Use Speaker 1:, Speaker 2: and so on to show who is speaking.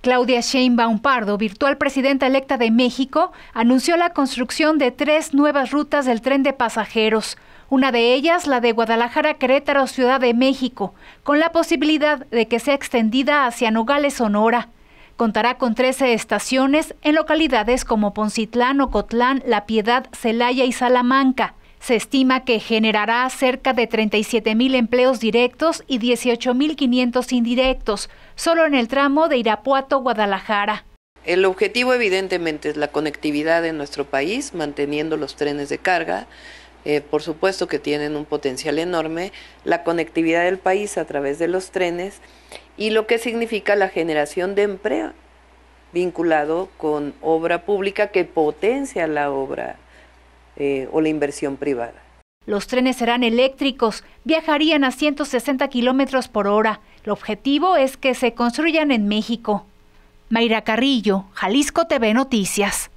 Speaker 1: Claudia Sheinbaum Pardo, virtual presidenta electa de México, anunció la construcción de tres nuevas rutas del tren de pasajeros, una de ellas la de Guadalajara, Querétaro, Ciudad de México, con la posibilidad de que sea extendida hacia Nogales, Sonora. Contará con 13 estaciones en localidades como Poncitlán, Ocotlán, La Piedad, Celaya y Salamanca. Se estima que generará cerca de mil empleos directos y mil 18.500 indirectos, solo en el tramo de Irapuato-Guadalajara.
Speaker 2: El objetivo evidentemente es la conectividad en nuestro país, manteniendo los trenes de carga, eh, por supuesto que tienen un potencial enorme, la conectividad del país a través de los trenes y lo que significa la generación de empleo vinculado con obra pública que potencia la obra eh, o la inversión privada.
Speaker 1: Los trenes serán eléctricos, viajarían a 160 kilómetros por hora. El objetivo es que se construyan en México. Mayra Carrillo, Jalisco TV Noticias.